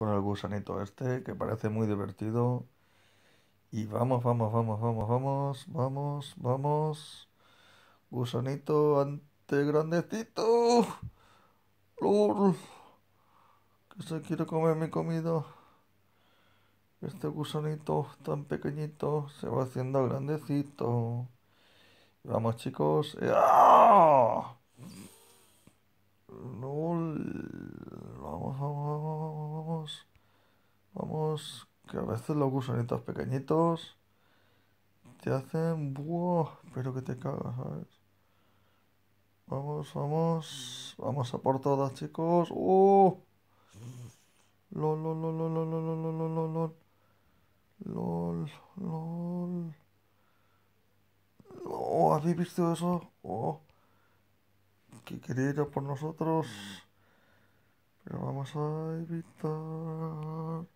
con el gusanito este, que parece muy divertido. Y vamos, vamos, vamos, vamos, vamos, vamos, vamos. Gusanito ante grandecito. que se quiere comer mi comida. Este gusanito tan pequeñito se va haciendo grandecito. Vamos chicos. ¡Ah! que a veces los gusanitos pequeñitos te hacen buah, pero que te cagas, Vamos, vamos, vamos a por todas, chicos. ¡uh! LOL, LOL, LOL, LOL, LOL, LOL, LOL, LOL, LOL. LOL, Oh, ¿habéis visto eso? Oh. Que quería ir por nosotros. Pero vamos a evitar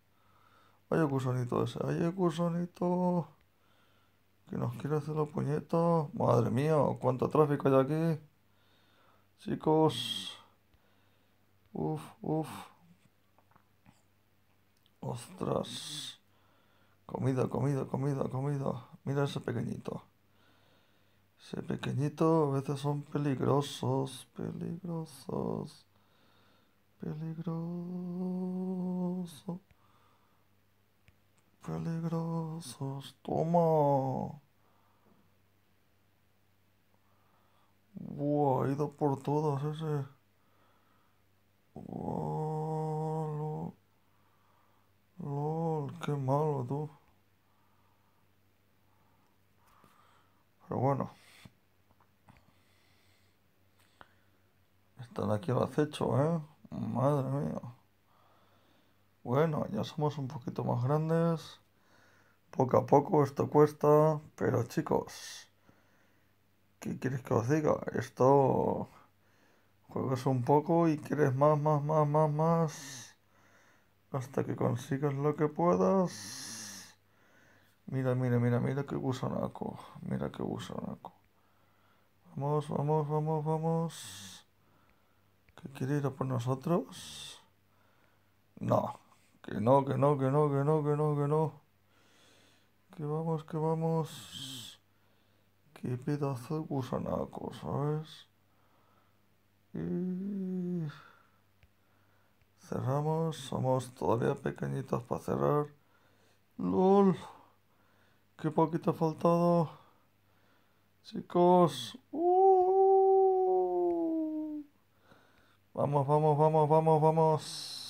un cursonito ese, un cursonito. Que nos quiere hacer los puñetos. Madre mía, cuánto tráfico hay aquí. Chicos. Uf, uf. Ostras. Comida, comida, comida, comida. Mira ese pequeñito. Ese pequeñito a veces son peligrosos, peligrosos, peligrosos peligrosos toma. ¡Ha ido por todas ese. Buah, lol. lol, qué malo tú. Pero bueno. Están aquí los acecho, ¿eh? Madre mía. Bueno, ya somos un poquito más grandes. Poco a poco esto cuesta. Pero chicos, ¿qué quieres que os diga? Esto... Juegas un poco y quieres más, más, más, más, más. Hasta que consigas lo que puedas. Mira, mira, mira, mira qué naco Mira qué naco Vamos, vamos, vamos, vamos. ¿Qué quiere ir a por nosotros? No. Que no, que no, que no, que no, que no, que no. Que vamos, que vamos. Qué pedazo de gusanaco, ¿sabes? Y... Cerramos, somos todavía pequeñitos para cerrar. ¡Lol! ¡Qué poquito ha faltado! Chicos. Uh. Vamos, vamos, vamos, vamos, vamos.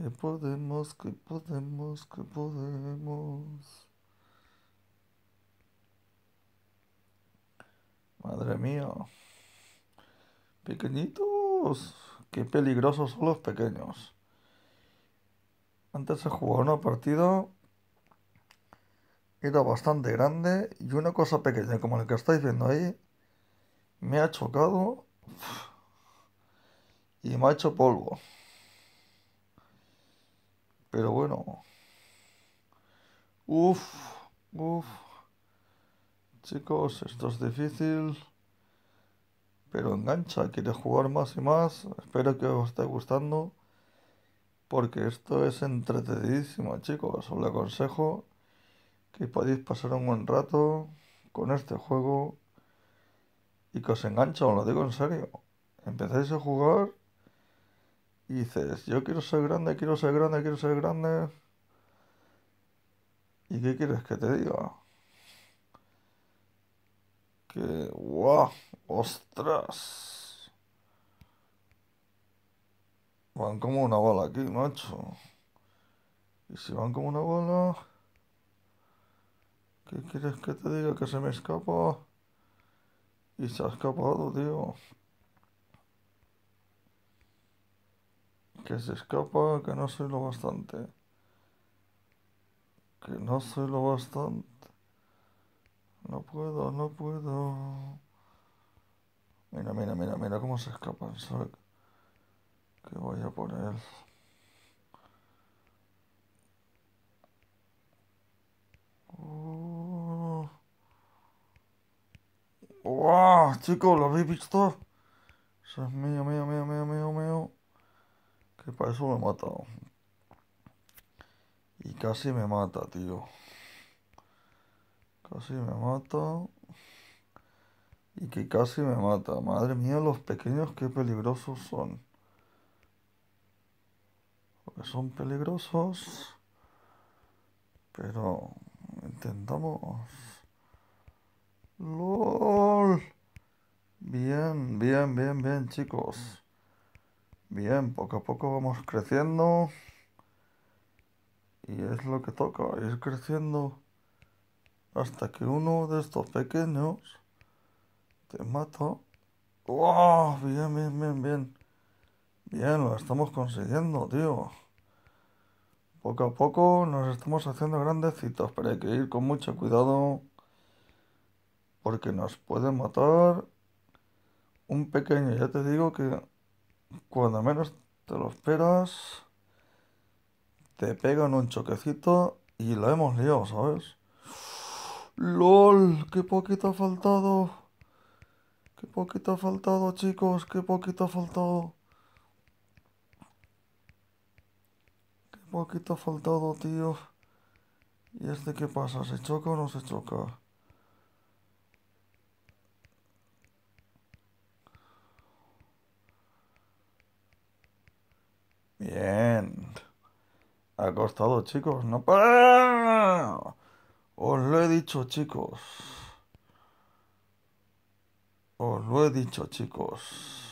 Que podemos, que podemos, que podemos. Madre mía. Pequeñitos. Qué peligrosos son los pequeños. Antes se jugaba un partido Era bastante grande. Y una cosa pequeña como la que estáis viendo ahí. Me ha chocado. Y me ha hecho polvo. Pero bueno. uff, uff, Chicos, esto es difícil. Pero engancha, quiere jugar más y más. Espero que os esté gustando. Porque esto es entretenidísimo, chicos. Os lo aconsejo que podéis pasar un buen rato con este juego. Y que os engancha, os lo digo en serio. Empezáis a jugar y dices, yo quiero ser grande, quiero ser grande, quiero ser grande. ¿Y qué quieres que te diga? Que, guau, ostras. Van como una bola aquí, macho. Y si van como una bola... ¿Qué quieres que te diga? Que se me escapa. Y se ha escapado, tío. Que se escapa, que no soy lo bastante. Que no soy lo bastante. No puedo, no puedo. Mira, mira, mira, mira cómo se escapa Que voy a poner. ¡Wow! Oh. chicos, ¿lo habéis visto? Eso es mío, mío, mío, mío, mío, mío. Que para eso me mata. Y casi me mata, tío. Casi me mata. Y que casi me mata. Madre mía, los pequeños qué peligrosos son. Porque son peligrosos. Pero intentamos. LOL. Bien, bien, bien, bien, chicos. Bien, poco a poco vamos creciendo. Y es lo que toca, ir creciendo hasta que uno de estos pequeños te mata. ¡Wow! Bien, bien, bien, bien. Bien, lo estamos consiguiendo, tío. Poco a poco nos estamos haciendo grandecitos, pero hay que ir con mucho cuidado porque nos puede matar un pequeño. Ya te digo que cuando menos te lo esperas, te pegan un choquecito y lo hemos liado, ¿sabes? ¡Lol! ¡Qué poquito ha faltado! ¡Qué poquito ha faltado, chicos! ¡Qué poquito ha faltado! ¡Qué poquito ha faltado, tío! ¿Y este qué pasa? ¿Se choca o no se choca? Bien. Ha costado, chicos. No para. ¡Ah! Os lo he dicho, chicos. Os lo he dicho, chicos.